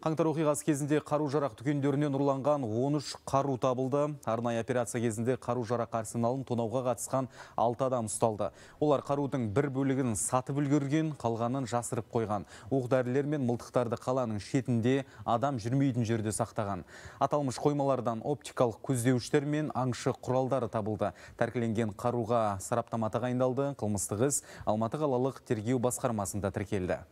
Қаңтар оқиғасы кезінде қару-жарақ дүкендерінен ұрланған 13 қару табылды. Арнайы операция кезінде қару-жарақ арсеналын тонауға қатысқан 6 адам ұсталды. Олар қарудың бір бөлігін сатып үлгерген, қалғанын жасырып қойған. Оқ-дәрілер мен мылтықтарды қаланың шетінде адам жүрмейтін жерде сақтаған. Аталмыш қоймалардан оптикалық көздеуіштер мен аңшы құралдары табылды. Тәркіленген қаруға сараптама тағайындалды. Қылмыстық іс Алматы қалалық тергеу басқармасында тіркелді.